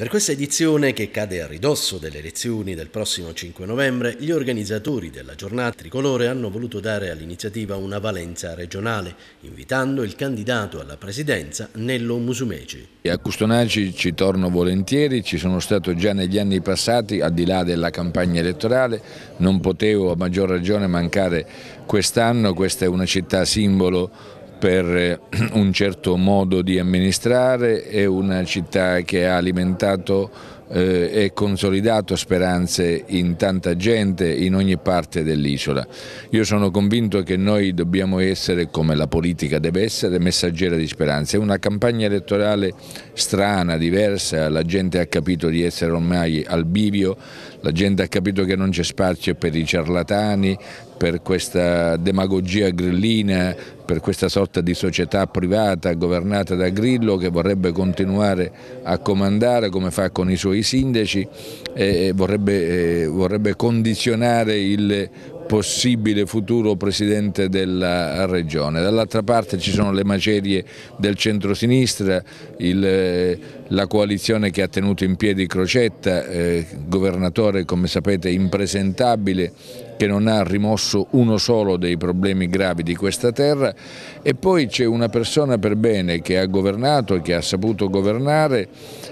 Per questa edizione, che cade a ridosso delle elezioni del prossimo 5 novembre, gli organizzatori della giornata tricolore hanno voluto dare all'iniziativa una valenza regionale, invitando il candidato alla presidenza Nello Musumeci. A Custonaci ci torno volentieri, ci sono stato già negli anni passati, al di là della campagna elettorale, non potevo a maggior ragione mancare quest'anno, questa è una città simbolo per eh, un certo modo di amministrare, è una città che ha alimentato eh, e consolidato speranze in tanta gente in ogni parte dell'isola. Io sono convinto che noi dobbiamo essere, come la politica deve essere, messaggera di speranze. È una campagna elettorale strana, diversa, la gente ha capito di essere ormai al bivio, la gente ha capito che non c'è spazio per i ciarlatani, per questa demagogia grillina, per questa sorta di società privata governata da Grillo che vorrebbe continuare a comandare come fa con i suoi i sindaci eh, vorrebbe, eh, vorrebbe condizionare il possibile futuro presidente della regione. Dall'altra parte ci sono le macerie del centro-sinistra, eh, la coalizione che ha tenuto in piedi Crocetta, eh, governatore come sapete impresentabile che non ha rimosso uno solo dei problemi gravi di questa terra e poi c'è una persona per bene che ha governato, che ha saputo governare,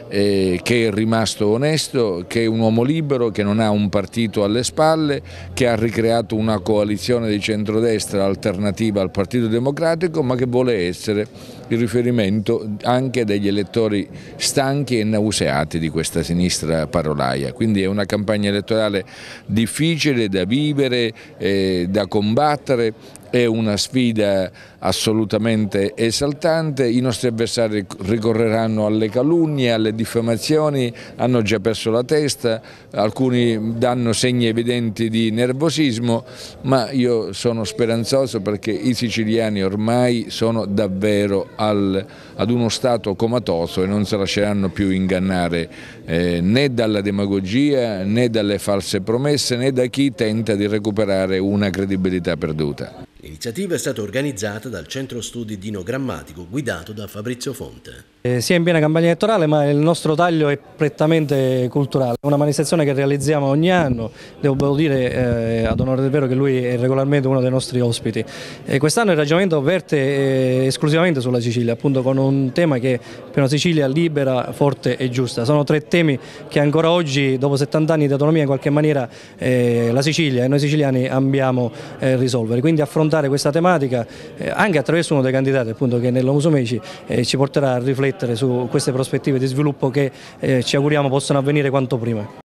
eh, che è rimasto onesto, che è un uomo libero, che non ha un partito alle spalle, che ha ricreato una coalizione di centrodestra alternativa al Partito Democratico ma che vuole essere il riferimento anche degli elettori stanchi e nauseati di questa sinistra parolaia. Quindi è una campagna elettorale difficile da vivere vivere, eh, da combattere è una sfida assolutamente esaltante, i nostri avversari ricorreranno alle calunnie, alle diffamazioni, hanno già perso la testa, alcuni danno segni evidenti di nervosismo, ma io sono speranzoso perché i siciliani ormai sono davvero al, ad uno stato comatoso e non si lasceranno più ingannare eh, né dalla demagogia né dalle false promesse né da chi tenta di recuperare una credibilità perduta. L'iniziativa è stata organizzata dal Centro Studi Dino Grammatico, guidato da Fabrizio Fonte. Eh, si è in piena campagna elettorale ma il nostro taglio è prettamente culturale, è una manifestazione che realizziamo ogni anno, devo dire eh, ad onore del vero che lui è regolarmente uno dei nostri ospiti. Quest'anno il ragionamento verte eh, esclusivamente sulla Sicilia, appunto con un tema che per una Sicilia libera, forte e giusta. Sono tre temi che ancora oggi, dopo 70 anni di autonomia, in qualche maniera eh, la Sicilia e noi siciliani ambiamo eh, risolvere, quindi affrontare affrontare questa tematica eh, anche attraverso uno dei candidati appunto, che nell'Homus Meci eh, ci porterà a riflettere su queste prospettive di sviluppo che eh, ci auguriamo possano avvenire quanto prima.